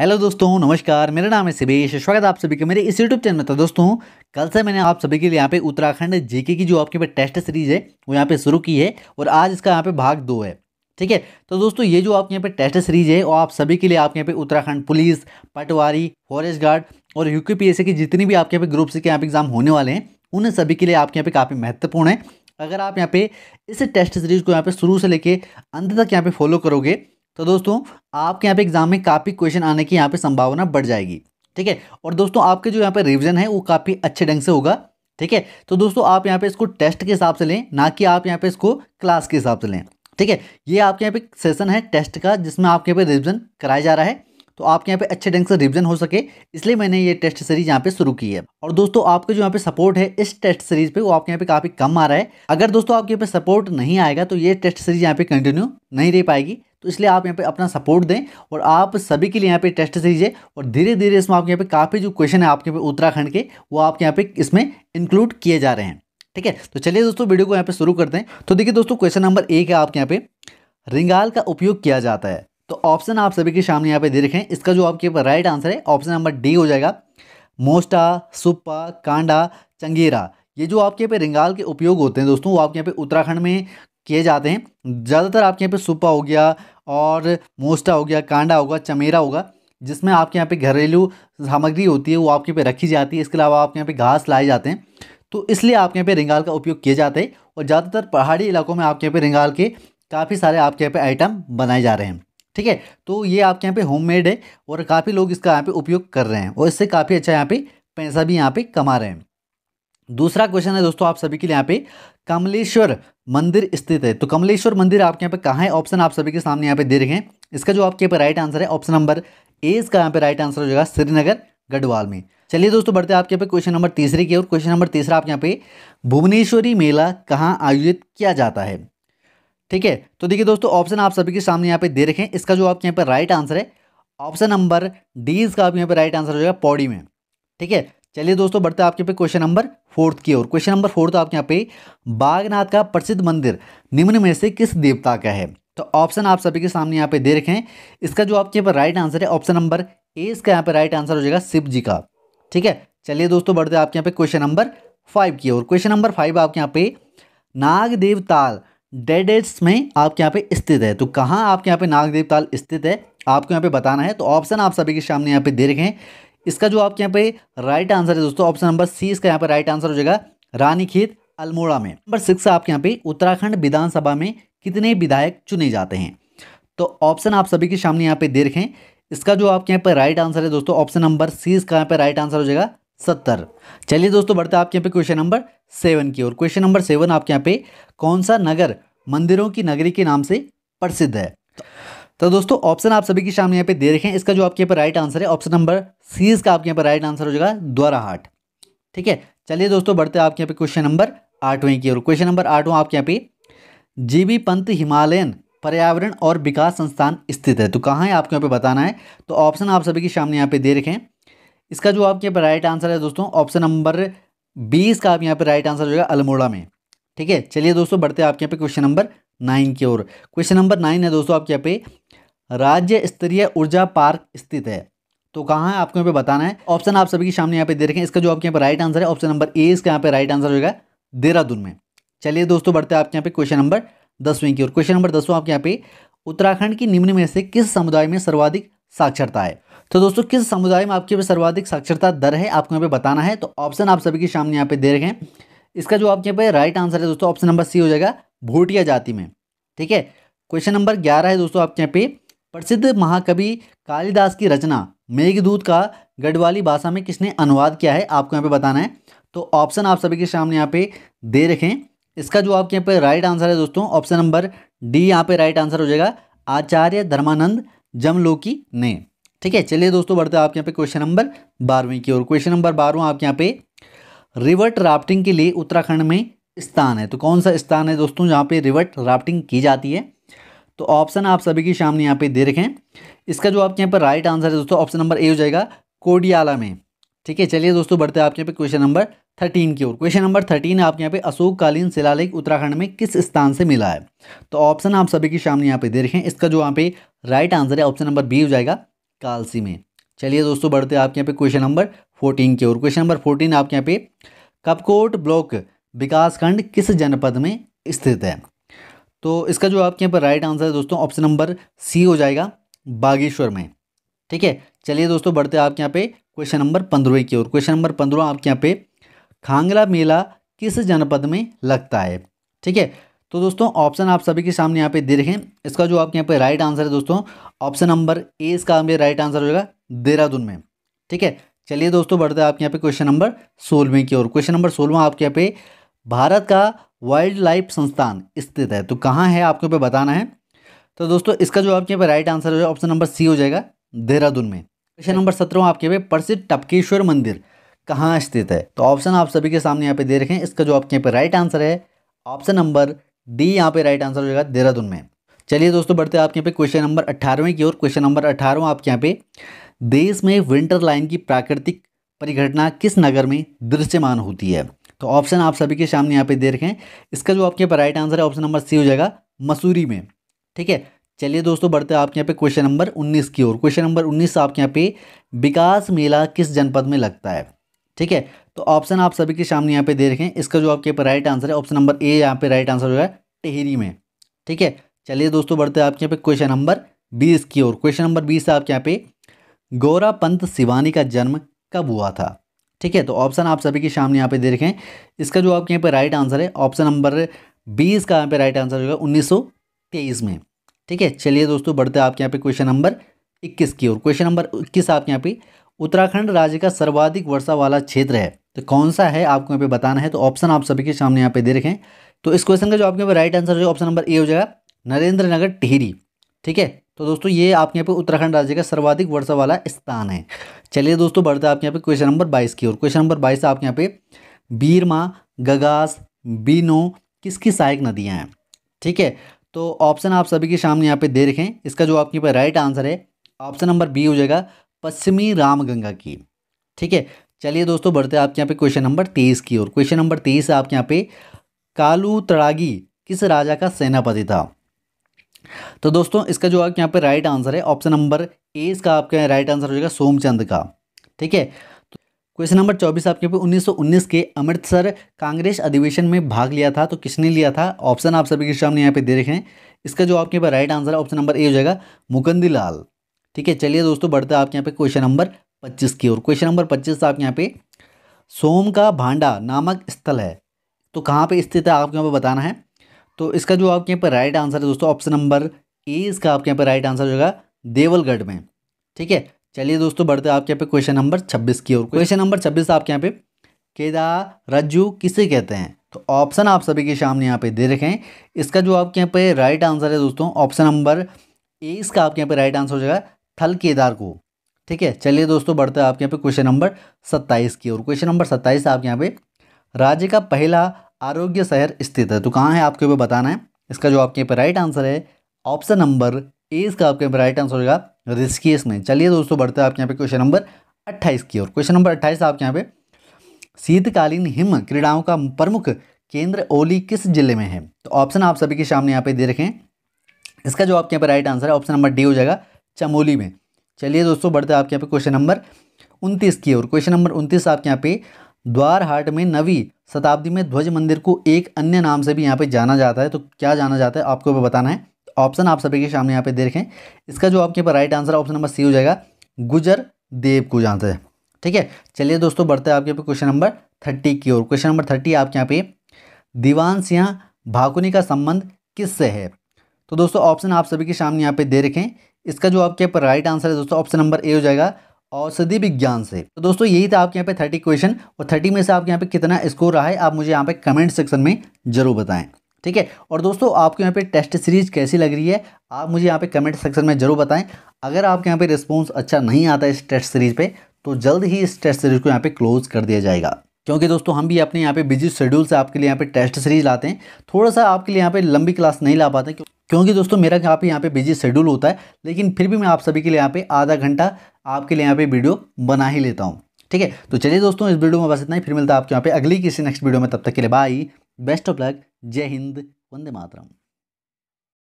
hello दोस्तों नमस्कार मेरा नाम है सिबेश स्वागत आप सभी के मेरे इस यूट्यूब चैनल में तो दोस्तों कल से मैंने आप सभी के लिए यहाँ पे उत्तराखंड जीके की जो आपके पे टेस्ट सीरीज है वो यहाँ पे शुरू की है और आज इसका यहाँ पे भाग दो है ठीक है तो दोस्तों ये जो आपके यहाँ पे टेस्ट सीरीज है वो आप सभी के लिए आपके यहाँ पे Uttarakhand police patwari forest guard और यूके की जितनी भी आपके यहाँ पे ग्रुप सी के यहाँ पे एग्जाम होने वाले हैं उन सभी के लिए आपके यहाँ पे काफ़ी महत्वपूर्ण है अगर आप यहाँ पे इस टेस्ट सीरीज को यहाँ पे शुरू से लेके अंत तक यहाँ पे फॉलो करोगे तो दोस्तों आपके यहाँ पे एग्जाम में काफ़ी क्वेश्चन आने की यहाँ पे संभावना बढ़ जाएगी ठीक है और दोस्तों आपके जो यहाँ पे रिवीजन है वो काफ़ी अच्छे ढंग से होगा ठीक है तो दोस्तों आप यहाँ पे इसको टेस्ट के हिसाब से लें ना कि आप यहाँ पे इसको क्लास के हिसाब से लें ठीक है ये आपके यहाँ पे सेशन है टेस्ट का जिसमें आपके यहाँ पे रिविजन कराया जा रहा है तो आपके यहाँ पे अच्छे ढंग से रिविजन हो सके इसलिए मैंने ये टेस्ट सीरीज यहाँ पे शुरू की है और दोस्तों आपके जो यहाँ पे सपोर्ट है इस टेस्ट सीरीज पे वो आपके यहाँ पे काफ़ी कम आ रहा है अगर दोस्तों आपके यहाँ पे सपोर्ट नहीं आएगा तो ये टेस्ट सीरीज यहाँ पे कंटिन्यू नहीं रह पाएगी तो इसलिए आप यहाँ पे अपना सपोर्ट दें और आप सभी के लिए यहाँ पे टेस्ट सीरीज है और धीरे धीरे इसमें आपके यहाँ पे काफ़ी जो क्वेश्चन है आपके पे उत्तराखंड के वो आपके यहाँ पे इसमें इंक्लूड किए जा रहे हैं ठीक है तो चलिए दोस्तों वीडियो को यहाँ पे शुरू करते हैं तो देखिए दोस्तों क्वेश्चन नंबर एक है आपके यहाँ पे रिंगाल का उपयोग किया जाता है तो ऑप्शन आप सभी के सामने यहाँ पे दे रखें इसका जो आपके राइट आंसर है ऑप्शन नंबर डी हो जाएगा मोस्टा सुप्पा कांडा चंगेरा ये जो आपके यहाँ पे रिंगाल के उपयोग होते हैं दोस्तों वो आपके यहाँ पे उत्तराखंड में किए जाते हैं ज़्यादातर आपके यहाँ पे सुप्पा हो गया और मोस्टा हो गया कांडा होगा चमेरा होगा जिसमें आपके यहाँ पे घरेलू सामग्री होती है वो आपके पे रखी जाती है इसके अलावा आपके यहाँ पे घास लाए जाते हैं तो इसलिए आपके यहाँ पे रिंगाल का उपयोग किया जाता है और ज़्यादातर पहाड़ी इलाकों में आपके यहाँ पे रिंगाल के काफ़ी सारे आपके यहाँ पे आइटम बनाए जा रहे हैं ठीक है तो ये आपके यहाँ पे होममेड है और काफ़ी लोग इसका यहाँ पे उपयोग कर रहे हैं और इससे काफ़ी अच्छा यहाँ पे पैसा भी यहाँ पे कमा रहे हैं दूसरा क्वेश्चन है दोस्तों आप सभी के लिए यहाँ पे कमलेश्वर मंदिर स्थित है तो कमलेश्वर मंदिर आपके यहाँ पे कहाँ है ऑप्शन आप सभी के सामने यहाँ पे दे रहे हैं इसका जो आपके यहाँ पे राइट आंसर है ऑप्शन नंबर ए इसका यहाँ पे राइट आंसर हो जाएगा श्रीनगर गढ़वाल में चलिए दोस्तों बढ़ते हैं आपके यहाँ पे क्वेश्चन नंबर तीसरे की और क्वेश्चन नंबर तीसरा आपके यहाँ पे भुवनेश्वरी मेला कहाँ आयोजित किया जाता है ठीक है तो देखिए दोस्तों ऑप्शन आप सभी के सामने यहाँ पे दे रखें इसका जो आपके यहाँ पर राइट आंसर है ऑप्शन नंबर डी इसका आप यहाँ पर राइट आंसर हो जाएगा पौड़ी में ठीक है चलिए दोस्तों बढ़ते आपके पे क्वेश्चन नंबर फोर्थ की ओर क्वेश्चन नंबर फोर्थ आपके यहाँ पे बागनाथ का प्रसिद्ध मंदिर निम्न में से किस देवता का है तो ऑप्शन आप सभी के सामने यहाँ पे दे रखें इसका जो आपके यहाँ पर राइट आंसर है ऑप्शन नंबर ए इसका यहाँ पे राइट आंसर हो जाएगा शिव जी का ठीक है चलिए दोस्तों बढ़ते आपके यहाँ पे क्वेश्चन नंबर फाइव की ओर क्वेश्चन नंबर फाइव आपके यहाँ पे नागदेवताल डेड एड्स में आपके यहाँ पे स्थित है तो कहाँ आपके यहाँ पे नागदेव ताल स्थित है आपको यहाँ पे बताना है तो ऑप्शन आप सभी के सामने यहाँ पे दे रखे हैं इसका जो आपके यहाँ पे राइट आंसर है दोस्तों ऑप्शन नंबर सी इसका यहाँ पे राइट आंसर हो जाएगा रानी खेत अल्मोड़ा में नंबर सिक्स आपके यहाँ पे उत्तराखंड विधानसभा में कितने विधायक चुने जाते हैं तो ऑप्शन आप सभी के सामने यहाँ पे दे रखें इसका जो आपके यहाँ पे राइट आंसर है दोस्तों ऑप्शन नंबर सी इसका यहाँ पे राइट आंसर हो जाएगा सत्तर चलिए दोस्तों बढ़ते हैं आपके यहाँ पे क्वेश्चन नंबर सेवन की ओर क्वेश्चन नंबर सेवन आपके यहाँ पे कौन सा नगर मंदिरों की नगरी के नाम से प्रसिद्ध है तो दोस्तों ऑप्शन आप सभी के सामने यहाँ पे दे रखे हैं इसका जो आपके यहाँ पर राइट आंसर है ऑप्शन नंबर सी इसका आपके यहाँ पर राइट आंसर हो जाएगा द्वाराहाट ठीक है चलिए दोस्तों बढ़ते आपके यहाँ पे क्वेश्चन नंबर आठवें की ओर क्वेश्चन नंबर आठवां आपके यहाँ पे जीबी पंत हिमालयन पर्यावरण और विकास संस्थान स्थित है तो कहाँ है आपको यहाँ पे बताना है तो ऑप्शन आप सभी के सामने यहाँ पे दे रखें इसका जो आपके यहाँ पर राइट आंसर है दोस्तों ऑप्शन नंबर बीस का आप यहाँ पर राइट आंसर होगा अल्मोड़ा में ठीक है चलिए दोस्तों बढ़ते हैं आपके यहाँ पे क्वेश्चन नंबर नाइन की ओर क्वेश्चन नंबर नाइन है दोस्तों आपके यहाँ पे राज्य स्तरीय ऊर्जा पार्क स्थित है तो कहाँ है आपको यहाँ पे बताना है ऑप्शन आप सभी के सामने यहाँ पे दे रखें इसका जो आपके यहाँ पे राइट आंसर है ऑप्शन नंबर ए इसका यहाँ पे राइट आंसर होगा देहरादून में चलिए दोस्तों बढ़ते हैं आपके यहाँ पे क्वेश्चन नंबर दसवीं की ओर क्वेश्चन नंबर दसवें आपके यहाँ पे उत्तराखंड की निम्न में से किस समुदाय में सर्वाधिक साक्षरता है तो दोस्तों किस समुदाय में आपकी सर्वाधिक साक्षरता दर है आपको यहाँ पे बताना है तो ऑप्शन आप सभी के सामने यहाँ पे दे रहे हैं इसका जो आपके यहाँ पे राइट आंसर है दोस्तों ऑप्शन नंबर सी हो जाएगा भोटिया जाति में ठीक है क्वेश्चन नंबर ग्यारह है दोस्तों आपके यहाँ पे प्रसिद्ध महाकवि कालिदास की रचना मेघदूत का गढ़वाली भाषा में किसने अनुवाद किया है आपको यहाँ पे बताना है तो ऑप्शन आप सभी के सामने यहाँ पे दे रखें इसका जो आपके यहाँ पे राइट आंसर है दोस्तों ऑप्शन नंबर डी यहाँ पे राइट आंसर हो जाएगा आचार्य धर्मानंद जमलोकी ने ठीक है चलिए दोस्तों बढ़ते हैं आपके यहाँ पे क्वेश्चन नंबर बारहवीं की ओर क्वेश्चन नंबर बारहवा आपके यहाँ पे रिवर्ट राफ्टिंग के लिए उत्तराखंड में स्थान है तो कौन सा स्थान है दोस्तों जहाँ पे रिवर्ट राफ्टिंग की जाती है तो ऑप्शन आप सभी के सामने यहाँ पे दे रखे हैं इसका जो आपके यहाँ पर राइट आंसर है दोस्तों ऑप्शन नंबर ए हो जाएगा कोडियाला में ठीक है चलिए दोस्तों बढ़ते हैं आपके यहाँ पे क्वेश्चन नंबर थर्टीन की ओर क्वेश्चन नंबर थर्टीन आपके यहाँ पे अशोककालीन शिलालेख उत्तराखंड में किस स्थान से मिला है तो ऑप्शन आप सभी के सामने यहाँ पे दे रखे हैं इसका जो यहाँ पे राइट आंसर है ऑप्शन नंबर बी हो जाएगा कालसी में चलिए दोस्तों बढ़ते हैं आपके यहाँ पे क्वेश्चन नंबर फोर्टीन की ओर क्वेश्चन नंबर फोर्टीन आपके यहाँ पे कपकोट ब्लॉक विकासखंड किस जनपद में स्थित है तो इसका जो आपके यहाँ पर राइट आंसर है दोस्तों ऑप्शन नंबर सी हो जाएगा बागेश्वर में ठीक है चलिए दोस्तों बढ़ते हैं आपके यहाँ पे क्वेश्चन नंबर पंद्रह की ओर क्वेश्चन नंबर पंद्रह आपके यहाँ पे खांगला मेला किस जनपद में लगता है ठीक है तो दोस्तों ऑप्शन आप सभी के सामने यहाँ पे दे रखें इसका जो आपके यहाँ पे राइट आंसर है दोस्तों ऑप्शन नंबर ए इसका आपके राइट आंसर होगा देहरादून में ठीक है चलिए दोस्तों बढ़ते हैं आपके यहाँ पे क्वेश्चन नंबर सोलहवें की ओर क्वेश्चन नंबर सोलवा आपके यहाँ पे भारत का वाइल्ड लाइफ संस्थान स्थित है तो कहाँ है यहाँ पे बताना है तो दोस्तों इसका जो आपके यहाँ पे राइट आंसर जाएगा ऑप्शन नंबर सी हो जाएगा देहरादून में क्वेश्चन नंबर सत्रह आपके यहाँ पे प्रसिद्ध टपकेश्वर मंदिर कहाँ स्थित है तो ऑप्शन आप सभी के सामने यहाँ पे दे रखें इसका जो आपके यहाँ पे राइट आंसर है ऑप्शन नंबर डी यहाँ पे राइट आंसर हो जाएगा देहरादून में चलिए दोस्तों बढ़ते हैं आपके यहाँ पे क्वेश्चन नंबर अट्ठारहवें की ओर क्वेश्चन नंबर अट्ठारहवा आपके यहाँ पे देश में विंटर लाइन की प्राकृतिक परिघटना किस नगर में दृश्यमान होती है तो ऑप्शन आप सभी के सामने यहाँ पे दे रखें इसका जो आपके यहाँ पर राइट आंसर है ऑप्शन नंबर सी हो जाएगा मसूरी में ठीक है चलिए दोस्तों बढ़ते हैं आपके यहाँ पे क्वेश्चन नंबर 19 की ओर क्वेश्चन नंबर 19 आपके यहाँ पे विकास मेला किस जनपद में लगता है ठीक है तो ऑप्शन आप सभी के सामने यहाँ पे दे रखें इसका जो आपके राइट आंसर है ऑप्शन नंबर ए यहाँ पे राइट आंसर जो है टेहरी में ठीक है चलिए दोस्तों बढ़ते हैं आपके यहाँ पे क्वेश्चन नंबर बीस की ओर क्वेश्चन नंबर बीस है आपके यहाँ पे गौरा पंत शिवानी का जन्म कब हुआ था ठीक है तो ऑप्शन आप सभी के सामने यहाँ पे दे रखें इसका जो आपके यहाँ पे राइट आंसर है ऑप्शन नंबर बीस का यहाँ पे राइट आंसर होगा उन्नीस सौ तेईस में ठीक है चलिए दोस्तों बढ़ते हैं आपके यहाँ पे क्वेश्चन नंबर इक्कीस की ओर क्वेश्चन नंबर इक्कीस आपके यहाँ पे उत्तराखंड राज्य का सर्वाधिक वर्षा वाला क्षेत्र है तो कौन सा है आपको यहाँ पे बताना है तो ऑप्शन आप सभी के सामने यहाँ पे दे रखें तो इस क्वेश्चन का जो आपके यहाँ पे राइट आंसर जो ऑप्शन नंबर ए हो जाएगा नरेंद्र नगर टिहरी ठीक है तो दोस्तों ये आपके यहाँ पे उत्तराखंड राज्य का सर्वाधिक वर्षा वाला स्थान है चलिए दोस्तों बढ़ते आपके यहाँ पे क्वेश्चन नंबर बाईस की ओर क्वेश्चन नंबर बाईस आपके यहाँ पे बीरमा गगास बीनो किसकी सहायक नदियाँ हैं ठीक है तो ऑप्शन आप सभी के सामने यहाँ पे दे रखें इसका जो आपके यहाँ पर राइट आंसर है ऑप्शन नंबर बी हो जाएगा पश्चिमी रामगंगा की ठीक है चलिए दोस्तों बढ़ते हैं आपके यहाँ पे क्वेश्चन नंबर तेईस की ओर क्वेश्चन नंबर तेईस है आपके यहाँ पे कालू तड़ागी किस राजा का सेनापति था तो दोस्तों इसका जो आपके यहाँ पे राइट आंसर है ऑप्शन नंबर ए इसका आपके राइट आंसर हो जाएगा सोमचंद का ठीक है तो क्वेश्चन नंबर चौबीस आपके यहाँ पे उन्नीस के अमृतसर कांग्रेस अधिवेशन में भाग लिया था तो किसने लिया था ऑप्शन आप सभी के सामने यहाँ पे दे रखे हैं इसका जो आपके यहाँ पर राइट आंसर है ऑप्शन नंबर ए हो जाएगा मुकंदी ठीक है चलिए दोस्तों बढ़ते हैं आपके यहाँ पे क्वेश्चन नंबर पच्चीस की ओर क्वेश्चन नंबर पच्चीस आपके यहाँ पे सोम का भांडा नामक स्थल है तो कहाँ पे स्थित है आपके यहाँ पे बताना है तो इसका जो आपके यहाँ पर राइट आंसर है दोस्तों ऑप्शन नंबर ए इसका आपके यहाँ पर राइट आंसर होगा देवलगढ़ में ठीक है चलिए दोस्तों बढ़ते आपके यहाँ पे क्वेश्चन नंबर छब्बीस की ओर क्वेश्चन नंबर छब्बीस आपके यहाँ पे केदार रज्जू किसे कहते हैं तो ऑप्शन आप सभी के सामने यहाँ पे दे रखें इसका जो आपके यहाँ पे राइट आंसर है दोस्तों ऑप्शन नंबर ए इसका आपके यहाँ पे राइट आंसर हो जाएगा थल केदार को ठीक है चलिए दोस्तों बढ़ते हैं आपके यहाँ पे क्वेश्चन नंबर सत्ताईस की ओर क्वेश्चन नंबर सत्ताईस आपके यहाँ पे राज्य का पहला आरोग्य शहर स्थित है तो कहाँ है आपके ऊपर बताना है इसका जो आपके यहाँ पे राइट आंसर है ऑप्शन नंबर ए इसका आपके यहाँ पे राइट आंसर होगा रिस्कीस में चलिए दोस्तों बढ़ते हैं आपके यहाँ पे क्वेश्चन नंबर अट्ठाईस की ओर क्वेश्चन नंबर अट्ठाईस आपके यहाँ पे शीतकालीन हिम क्रीड़ाओं का प्रमुख केंद्र ओली किस जिले में है तो ऑप्शन आप सभी के सामने यहाँ पे दे रखें इसका जो आपके यहाँ पे राइट आंसर है ऑप्शन नंबर डी हो जाएगा चमोली में चलिए दोस्तों बढ़ते आपके यहाँ पे क्वेश्चन नंबर उनतीस की ओर क्वेश्चन नंबर उनतीस आपके यहाँ पे द्वारहाट में नवी शताब्दी में ध्वज मंदिर को एक अन्य नाम से भी यहाँ पे जाना जाता है तो क्या जाना जाता है आपको भी बताना है ऑप्शन आप सभी के सामने यहाँ पे देखें इसका जो आपके यहाँ पर right answer option number C हो जाएगा गुजर देव को जानते हैं ठीक है चलिए दोस्तों बढ़ते हैं आपके पे क्वेश्चन नंबर थर्टी की ओर क्वेश्चन नंबर थर्टी आपके यहाँ पे दीवान सिंह भाकुनी का संबंध किससे है तो दोस्तों ऑप्शन आप सभी के सामने यहाँ पे दे रखें इसका जो आपके यहाँ राइट आंसर है दोस्तों ऑप्शन नंबर ए हो जाएगा औषधि विज्ञान से तो दोस्तों यही था आपके यहाँ पे थर्टी क्वेश्चन और थर्टी में से आपके यहाँ पे कितना स्कोर रहा है आप मुझे यहाँ पे कमेंट सेक्शन में जरूर बताएं ठीक है और दोस्तों आपके यहाँ पे टेस्ट सीरीज कैसी लग रही है आप मुझे यहाँ पे कमेंट सेक्शन में जरूर बताएं अगर आपके यहाँ पे रिस्पॉन्स अच्छा नहीं आता इस टेस्ट सीरीज पे तो जल्द ही इस टेस्ट सीरीज को यहाँ पे क्लोज कर दिया जाएगा क्योंकि दोस्तों हम भी अपने यहाँ पे बिजी शेड्यूल से आपके लिए यहाँ पे टेस्ट सीरीज लाते हैं थोड़ा सा आपके लिए यहाँ पे लंबी क्लास नहीं ला पाते क्योंकि दोस्तों मेरा पे यहाँ पे बिजी शेड्यूल होता है लेकिन फिर भी मैं आप सभी के लिए यहाँ पे आधा घंटा आपके लिए यहाँ पे वीडियो बना ही लेता हूँ ठीक है तो चलिए दोस्तों इस वीडियो में बस इतना ही फिर मिलता है आपके यहाँ पे अगली किसी नेक्स्ट वीडियो में तब तक के लिए बाई बेस्ट ऑफ लक जय हिंद वंदे मातरम